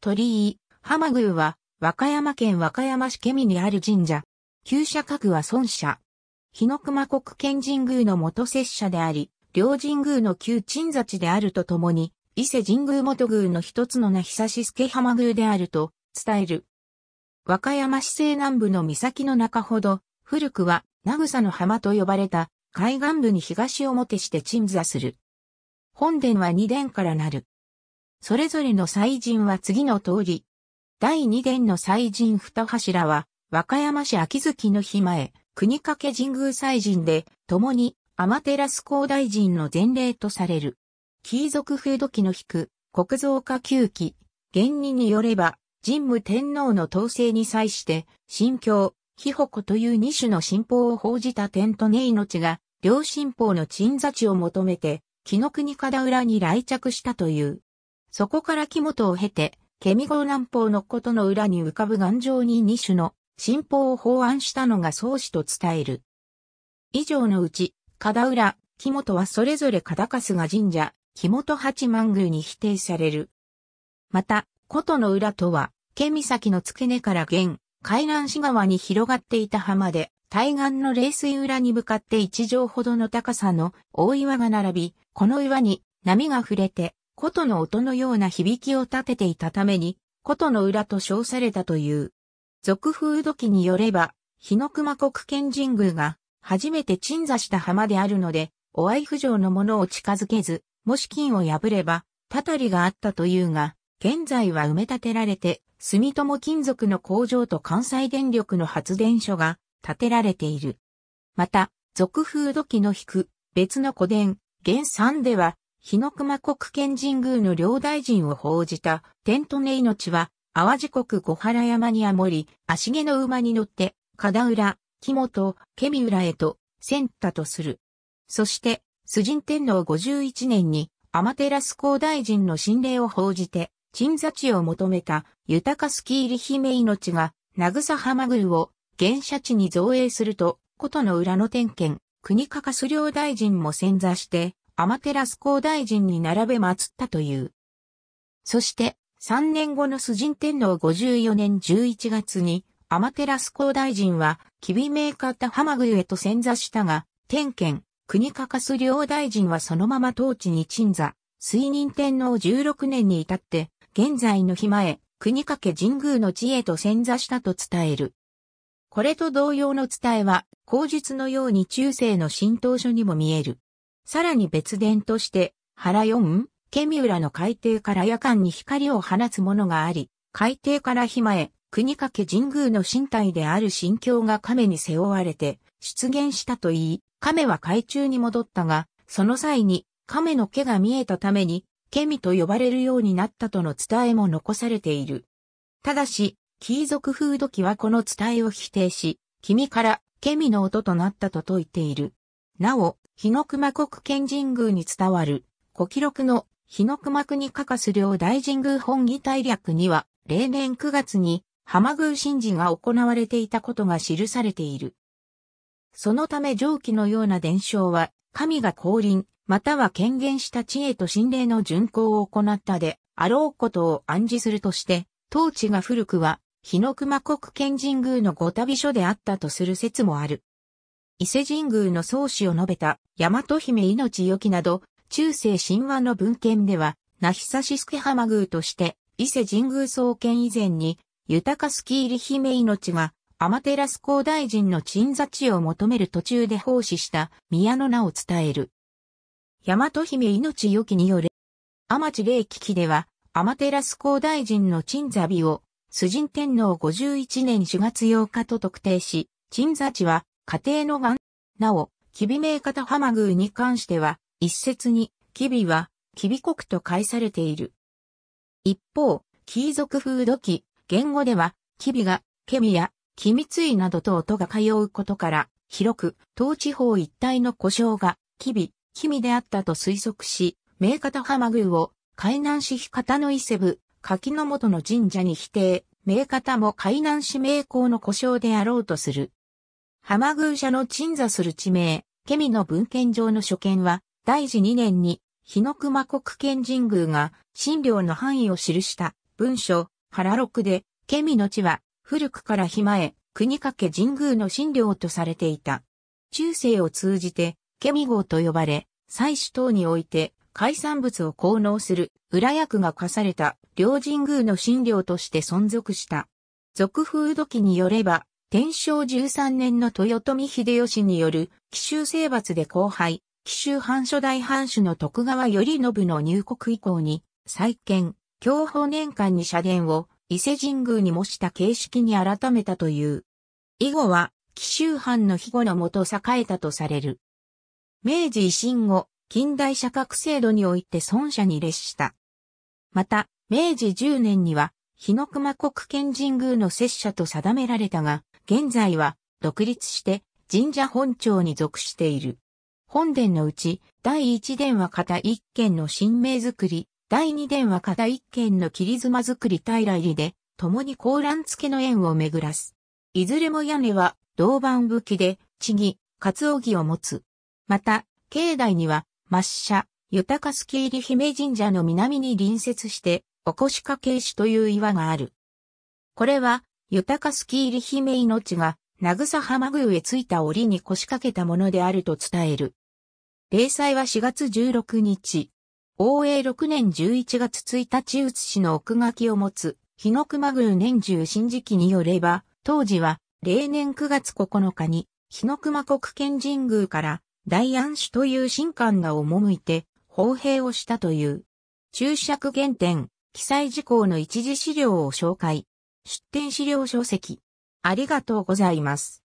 鳥居、浜宮は、和歌山県和歌山市ケミにある神社。旧社格は孫社。日の熊国県神宮の元摂社であり、両神宮の旧鎮座地であるとともに、伊勢神宮元宮の一つの名久し助浜宮であると伝える。和歌山市西南部の岬の中ほど、古くは、名草の浜と呼ばれた、海岸部に東表して鎮座する。本殿は二殿からなる。それぞれの祭神は次の通り。第二殿の祭神二柱は、和歌山市秋月の日前、国掛神宮祭神で、共に、天照高大神の前例とされる。貴族風土記の引く、国造化旧記、原人によれば、神武天皇の統制に際して、神教、ホコという二種の神宝を報じた天と根命が、両神宝の鎮座地を求めて、紀の国片浦裏に来着したという。そこから木本を経て、ケミ号南方のことの裏に浮かぶ岩上に二種の新法を法案したのが宗始と伝える。以上のうち、片浦、木本はそれぞれ片春日神社、木本八幡宮に否定される。また、琴の裏とは、ケミ先の付け根から現、海南市側に広がっていた浜で、対岸の冷水裏に向かって一畳ほどの高さの大岩が並び、この岩に波が触れて琴の音のような響きを立てていたために、琴の裏と称されたという。俗風土器によれば、日の熊国県神宮が初めて鎮座した浜であるので、お愛不条のものを近づけず、もし金を破れば、たたりがあったというが、現在は埋め立てられて、住友金属の工場と関西電力の発電所が建てられている。また、俗風土器の引く別の古殿、原産では、日の熊国県神宮の両大臣を報じた、天とね命は、淡路国小原山にあもり、足毛の馬に乗って、片浦、木本、ケミ浦へと、っ太とする。そして、崇神天皇51年に、天照皇大臣の心霊を報じて、鎮座地を求めた、豊かすき入り姫命が、草浜宮を、原社地に造営すると、ことの裏の点検、国かかす両大臣も潜座して、天照皇大臣に並べ祀ったという。そして、三年後の崇神天皇54年11月に、天照皇大臣は、吉備名方浜宮へと潜座したが、天権、国かかす両大臣はそのまま当地に鎮座、水任天皇16年に至って、現在の日前、国かけ神宮の地へと潜座したと伝える。これと同様の伝えは、口述のように中世の浸透書にも見える。さらに別伝として、原四、ケミウラの海底から夜間に光を放つものがあり、海底から暇へ、国掛神宮の身体である神教が亀に背負われて、出現したと言い、亀は海中に戻ったが、その際に亀の毛が見えたために、ケミと呼ばれるようになったとの伝えも残されている。ただし、貴族風土記はこの伝えを否定し、君からケミの音となったと説いている。なお、日の熊国県神宮に伝わる、古記録の日の熊国かかす領大神宮本義大略には、例年9月に浜宮神事が行われていたことが記されている。そのため上記のような伝承は、神が降臨、または権限した地へと神霊の巡行を行ったで、あろうことを暗示するとして、当地が古くは、日の熊国県神宮の御旅所であったとする説もある。伊勢神宮の創始を述べた大和姫命よきなど、中世神話の文献では、ナヒサシスケ浜宮として、伊勢神宮創建以前に、豊かスキーリ姫命が、アマテラス高大臣の鎮座地を求める途中で奉仕した宮の名を伝える。大和姫命よきによれ、アマチ霊危機では、アマテラス高大臣の鎮座日を、崇神天皇51年4月8日と特定し、鎮座地は、家庭の願、なお、キビ名方浜宮に関しては、一説に、キビは、キビ国と解されている。一方、キー族風土記、言語では、キビが、ケミや、キミツイなどと音が通うことから、広く、東地方一帯の故障が、キビ、キミであったと推測し、名方浜宮を、海南市日方の伊勢部、柿の元の神社に否定、名方も海南市名工の故障であろうとする。浜宮社の鎮座する地名、ケミの文献上の所見は、大治2年に、日の熊国県神宮が、神領の範囲を記した文書、原六で、ケミの地は、古くから暇へ、国掛神宮の神領とされていた。中世を通じて、ケミ号と呼ばれ、祭祀等において、海産物を奉納する、裏役が課された、両神宮の神領として存続した。俗風土記によれば、天正13年の豊臣秀吉による奇襲征伐で後輩、奇襲藩初代藩主の徳川頼信の入国以降に、再建、享保年間に社殿を伊勢神宮に模した形式に改めたという。以後は、紀州藩の庇護のもと栄えたとされる。明治維新後、近代社格制度において孫者に列した。また、明治10年には、日の熊国県神宮の摂社と定められたが、現在は独立して神社本庁に属している。本殿のうち、第一殿は片一軒の神明作り、第二殿は片一軒の切妻作り平入りで、共に高欄付けの縁を巡らす。いずれも屋根は銅板武器で、地カツオ木を持つ。また、境内には、抹茶、豊かすき入り姫神社の南に隣接して、おこしかけ石という岩がある。これは、豊かすき入姫命が、渚浜宮へ着いた折に腰掛けたものであると伝える。例祭は4月16日。応永6年11月1日写しの奥書きを持つ、日の熊宮年中新時期によれば、当時は、例年9月9日に、日の熊国県神宮から、大安主という神官が赴いて、砲兵をしたという。注釈原点、記載事項の一時資料を紹介。出展資料書籍。ありがとうございます。